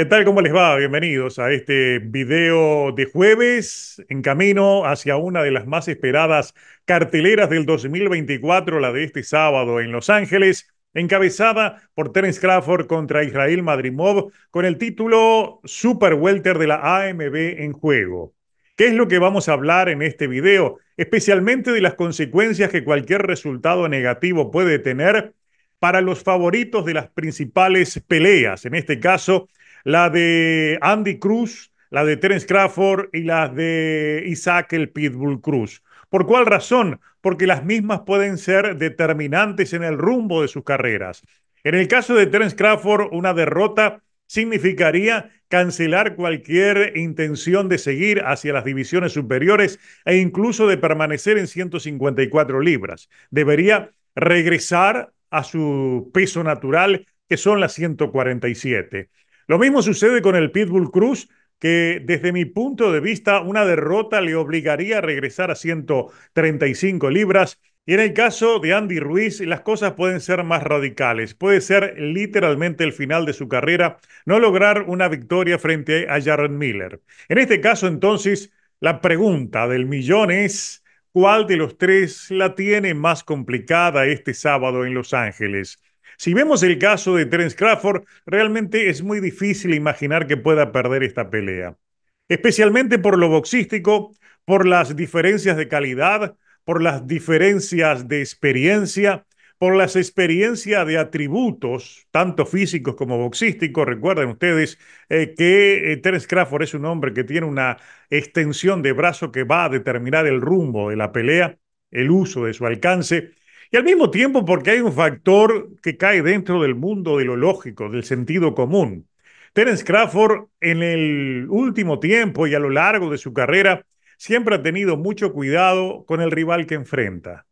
¿Qué tal? ¿Cómo les va? Bienvenidos a este video de jueves en camino hacia una de las más esperadas carteleras del 2024, la de este sábado en Los Ángeles, encabezada por Terence Crawford contra Israel Madrimov con el título Super Welter de la AMB en juego. ¿Qué es lo que vamos a hablar en este video? Especialmente de las consecuencias que cualquier resultado negativo puede tener para los favoritos de las principales peleas, en este caso la de Andy Cruz, la de Terence Crawford y la de Isaac el Pitbull Cruz. ¿Por cuál razón? Porque las mismas pueden ser determinantes en el rumbo de sus carreras. En el caso de Terence Crawford, una derrota significaría cancelar cualquier intención de seguir hacia las divisiones superiores e incluso de permanecer en 154 libras. Debería regresar a su peso natural, que son las 147. Lo mismo sucede con el Pitbull Cruz, que desde mi punto de vista una derrota le obligaría a regresar a 135 libras. Y en el caso de Andy Ruiz, las cosas pueden ser más radicales. Puede ser literalmente el final de su carrera, no lograr una victoria frente a Jared Miller. En este caso, entonces, la pregunta del millón es, ¿cuál de los tres la tiene más complicada este sábado en Los Ángeles? Si vemos el caso de Terence Crawford, realmente es muy difícil imaginar que pueda perder esta pelea, especialmente por lo boxístico, por las diferencias de calidad, por las diferencias de experiencia, por las experiencias de atributos, tanto físicos como boxísticos. Recuerden ustedes eh, que eh, Terence Crawford es un hombre que tiene una extensión de brazo que va a determinar el rumbo de la pelea, el uso de su alcance. Y al mismo tiempo porque hay un factor que cae dentro del mundo de lo lógico, del sentido común. Terence Crawford en el último tiempo y a lo largo de su carrera siempre ha tenido mucho cuidado con el rival que enfrenta.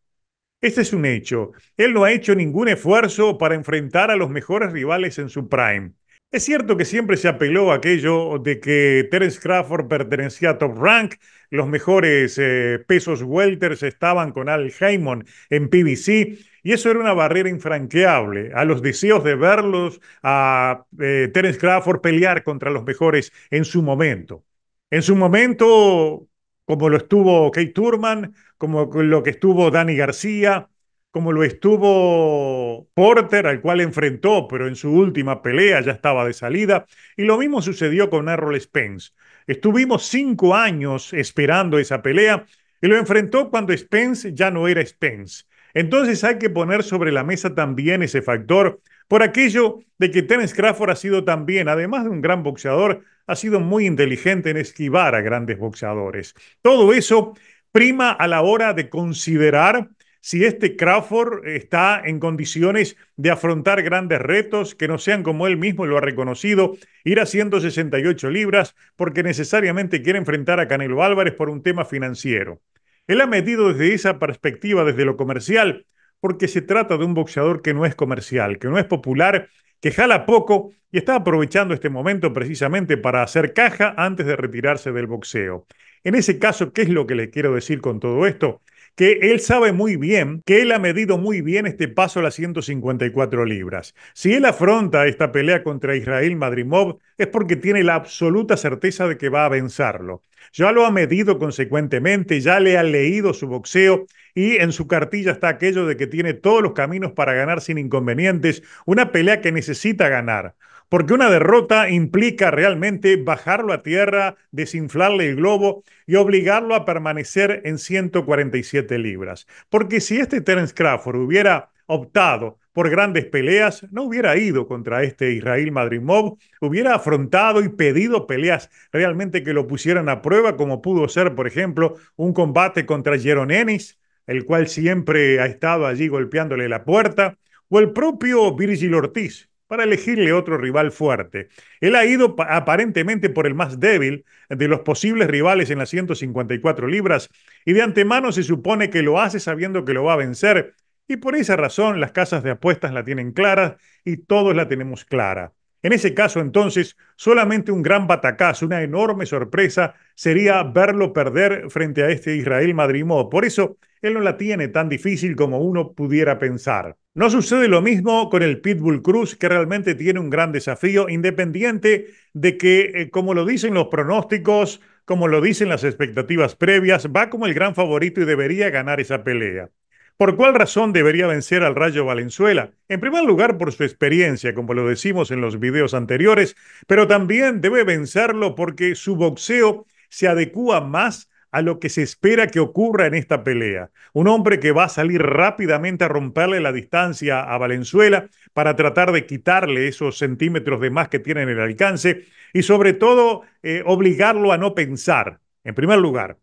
Este es un hecho. Él no ha hecho ningún esfuerzo para enfrentar a los mejores rivales en su prime. Es cierto que siempre se apeló a aquello de que Terence Crawford pertenecía a Top Rank, los mejores eh, pesos welters estaban con Al Heyman en PBC, y eso era una barrera infranqueable a los deseos de verlos a eh, Terence Crawford pelear contra los mejores en su momento. En su momento, como lo estuvo Kate Turman, como lo que estuvo Danny García, como lo estuvo Porter, al cual enfrentó, pero en su última pelea ya estaba de salida. Y lo mismo sucedió con Errol Spence. Estuvimos cinco años esperando esa pelea y lo enfrentó cuando Spence ya no era Spence. Entonces hay que poner sobre la mesa también ese factor por aquello de que Terence Crawford ha sido también, además de un gran boxeador, ha sido muy inteligente en esquivar a grandes boxeadores. Todo eso prima a la hora de considerar si este Crawford está en condiciones de afrontar grandes retos que no sean como él mismo lo ha reconocido, ir a 168 libras porque necesariamente quiere enfrentar a Canelo Álvarez por un tema financiero. Él ha metido desde esa perspectiva, desde lo comercial, porque se trata de un boxeador que no es comercial, que no es popular, que jala poco y está aprovechando este momento precisamente para hacer caja antes de retirarse del boxeo. En ese caso, ¿qué es lo que le quiero decir con todo esto? que él sabe muy bien, que él ha medido muy bien este paso a las 154 libras. Si él afronta esta pelea contra Israel Madrimov es porque tiene la absoluta certeza de que va a vencerlo. Ya lo ha medido consecuentemente, ya le ha leído su boxeo y en su cartilla está aquello de que tiene todos los caminos para ganar sin inconvenientes, una pelea que necesita ganar. Porque una derrota implica realmente bajarlo a tierra, desinflarle el globo y obligarlo a permanecer en 147 libras. Porque si este Terence Crawford hubiera optado por grandes peleas, no hubiera ido contra este Israel Madrimov, hubiera afrontado y pedido peleas realmente que lo pusieran a prueba, como pudo ser, por ejemplo, un combate contra Ennis, el cual siempre ha estado allí golpeándole la puerta, o el propio Virgil Ortiz, para elegirle otro rival fuerte. Él ha ido aparentemente por el más débil de los posibles rivales en las 154 libras y de antemano se supone que lo hace sabiendo que lo va a vencer y por esa razón las casas de apuestas la tienen clara y todos la tenemos clara. En ese caso, entonces, solamente un gran batacazo, una enorme sorpresa sería verlo perder frente a este Israel Madrimó. Por eso, él no la tiene tan difícil como uno pudiera pensar. No sucede lo mismo con el Pitbull Cruz, que realmente tiene un gran desafío, independiente de que, eh, como lo dicen los pronósticos, como lo dicen las expectativas previas, va como el gran favorito y debería ganar esa pelea. ¿Por cuál razón debería vencer al Rayo Valenzuela? En primer lugar, por su experiencia, como lo decimos en los videos anteriores, pero también debe vencerlo porque su boxeo se adecua más a lo que se espera que ocurra en esta pelea. Un hombre que va a salir rápidamente a romperle la distancia a Valenzuela para tratar de quitarle esos centímetros de más que tiene en el alcance y sobre todo eh, obligarlo a no pensar, en primer lugar.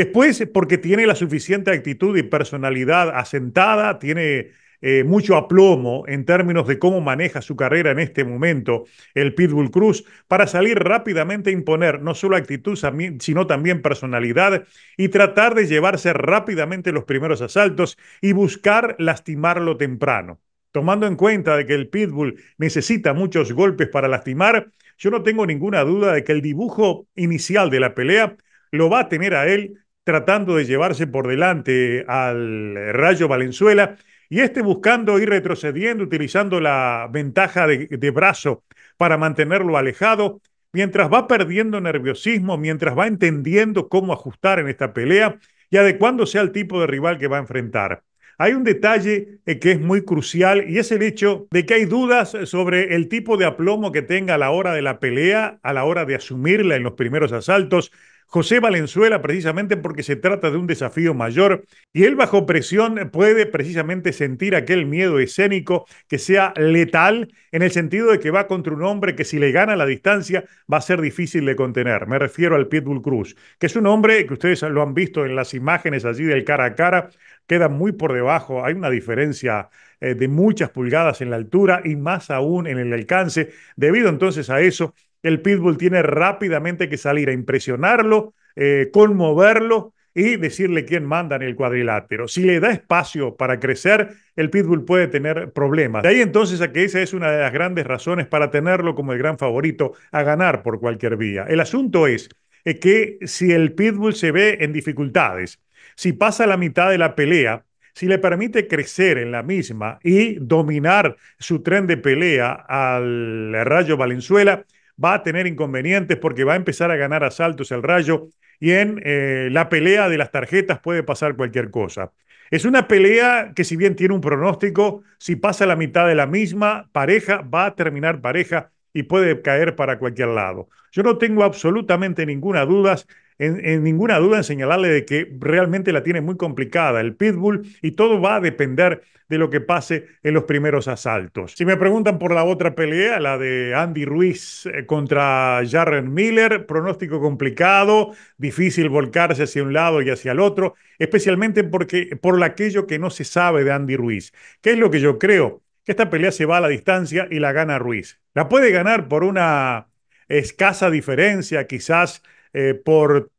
Después, porque tiene la suficiente actitud y personalidad asentada, tiene eh, mucho aplomo en términos de cómo maneja su carrera en este momento el Pitbull Cruz para salir rápidamente a imponer no solo actitud, sino también personalidad y tratar de llevarse rápidamente los primeros asaltos y buscar lastimarlo temprano. Tomando en cuenta de que el Pitbull necesita muchos golpes para lastimar, yo no tengo ninguna duda de que el dibujo inicial de la pelea lo va a tener a él tratando de llevarse por delante al eh, Rayo Valenzuela y este buscando ir retrocediendo, utilizando la ventaja de, brazo para mantenerlo alejado, mientras va perdiendo nerviosismo, mientras va entendiendo cómo ajustar en esta pelea y adecuándose al tipo de rival que va a enfrentar. Hay un detalle eh, que es muy crucial y es el hecho de que hay dudas sobre el tipo de aplomo que tenga a la hora de la pelea, a la hora de asumirla en los primeros asaltos, José Valenzuela precisamente porque se trata de un desafío mayor y él bajo presión puede precisamente sentir aquel miedo escénico que sea letal en el sentido de que va contra un hombre que si le gana la distancia va a ser difícil de contener. Me refiero al Pitbull Cruz, que es un hombre que ustedes lo han visto en las imágenes allí del cara a cara, queda muy por debajo, hay una diferencia eh, de muchas pulgadas en la altura y más aún en el alcance. Debido entonces a eso, el pitbull tiene rápidamente que salir a impresionarlo, eh, conmoverlo y decirle quién manda en el cuadrilátero. Si le da espacio para crecer, el pitbull puede tener problemas. De ahí entonces a que esa es una de las grandes razones para tenerlo como el gran favorito a ganar por cualquier vía. El asunto es eh, que si el pitbull se ve en dificultades, si pasa la mitad de la pelea, si le permite crecer en la misma y dominar su tren de pelea al Rayo Valenzuela, va a tener inconvenientes porque va a empezar a ganar asaltos el rayo y en eh, la pelea de las tarjetas puede pasar cualquier cosa. Es una pelea que si bien tiene un pronóstico, si pasa la mitad de la misma pareja, va a terminar pareja y puede caer para cualquier lado. Yo no tengo absolutamente ninguna duda en, ninguna duda en señalarle de que realmente la tiene muy complicada el pitbull y todo va a depender de lo que pase en los primeros asaltos. Si me preguntan por la otra pelea, la de Andy Ruiz eh, contra Jarren Miller, pronóstico complicado, difícil volcarse hacia un lado y hacia el otro, especialmente porque por aquello que no se sabe de Andy Ruiz. ¿Qué es lo que yo creo? Esta pelea se va a la distancia y la gana Ruiz. La puede ganar por una escasa diferencia, quizás eh, por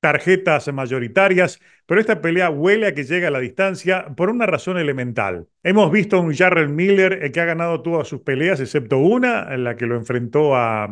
tarjetas mayoritarias, pero esta pelea huele a que llega a la distancia por una razón elemental. Hemos visto a un Jarrell Miller eh, que ha ganado todas sus peleas, excepto una, en la que lo enfrentó a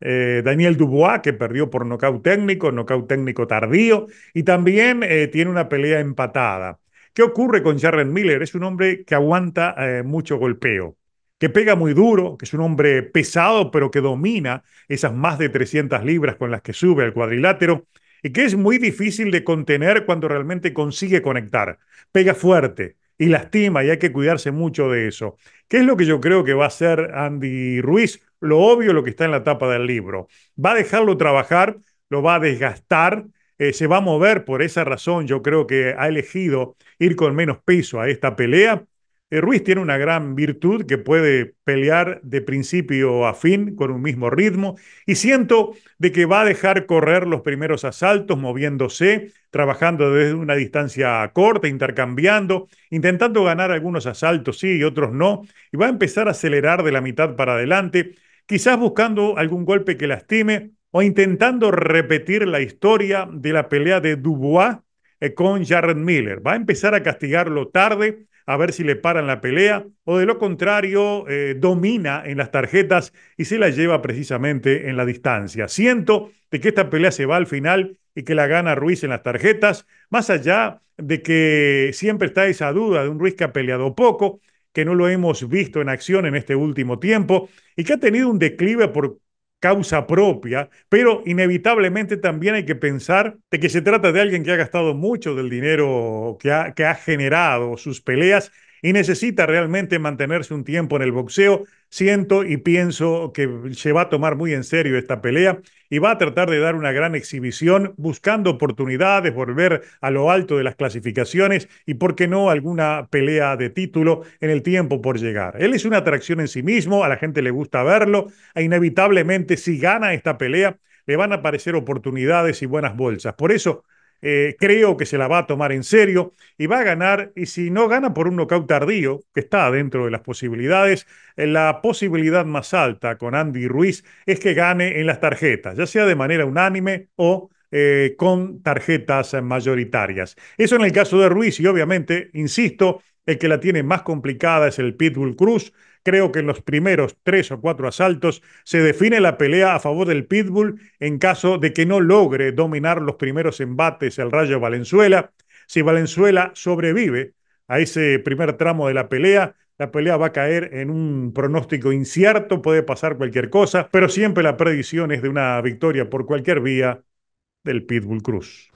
eh, Daniel Dubois, que perdió por nocaut técnico, nocaut técnico tardío, y también tiene una pelea empatada. ¿Qué ocurre con Jared Miller? Es un hombre que aguanta eh, mucho golpeo, que pega muy duro, que es un hombre pesado, pero que domina esas más de 300 libras con las que sube al cuadrilátero y que es muy difícil de contener cuando realmente consigue conectar. Pega fuerte y lastima y hay que cuidarse mucho de eso. ¿Qué es lo que yo creo que va a hacer Andy Ruiz? Lo obvio, lo que está en la tapa del libro. Va a dejarlo trabajar, lo va a desgastar, eh, se va a mover por esa razón. Yo creo que ha elegido ir con menos peso a esta pelea. Eh, Ruiz tiene una gran virtud que puede pelear de principio a fin con un mismo ritmo y siento de que va a dejar correr los primeros asaltos moviéndose, trabajando desde una distancia corta, intercambiando, intentando ganar algunos asaltos sí y otros no, y va a empezar a acelerar de la mitad para adelante, quizás buscando algún golpe que lastime o intentando repetir la historia de la pelea de Dubois eh, con Jared Miller. Va a empezar a castigarlo tarde, a ver si le paran la pelea, o de lo contrario, eh, domina en las tarjetas y se la lleva precisamente en la distancia. Siento de que esta pelea se va al final y que la gana Ruiz en las tarjetas, más allá de que siempre está esa duda de un Ruiz que ha peleado poco, que no lo hemos visto en acción en este último tiempo y que ha tenido un declive por causa propia, pero inevitablemente también hay que pensar de que se trata de alguien que ha gastado mucho del dinero que ha, que ha generado sus peleas y necesita realmente mantenerse un tiempo en el boxeo. Siento y pienso que se va a tomar muy en serio esta pelea y va a tratar de dar una gran exhibición buscando oportunidades, volver a lo alto de las clasificaciones y, por qué no, alguna pelea de título en el tiempo por llegar. Él es una atracción en sí mismo, a la gente le gusta verlo e inevitablemente si gana esta pelea le van a aparecer oportunidades y buenas bolsas. Por eso eh, creo que se la va a tomar en serio y va a ganar. Y si no gana por un nocaut tardío, que está dentro de las posibilidades, eh, la posibilidad más alta con Andy Ruiz es que gane en las tarjetas, ya sea de manera unánime o eh, con tarjetas mayoritarias. Eso en el caso de Ruiz y obviamente, insisto, el que la tiene más complicada es el Pitbull Cruz, Creo que en los primeros tres o cuatro asaltos se define la pelea a favor del Pitbull en caso de que no logre dominar los primeros embates el Rayo Valenzuela. Si Valenzuela sobrevive a ese primer tramo de la pelea, la pelea va a caer en un pronóstico incierto, puede pasar cualquier cosa, pero siempre la predicción es de una victoria por cualquier vía del Pitbull Cruz.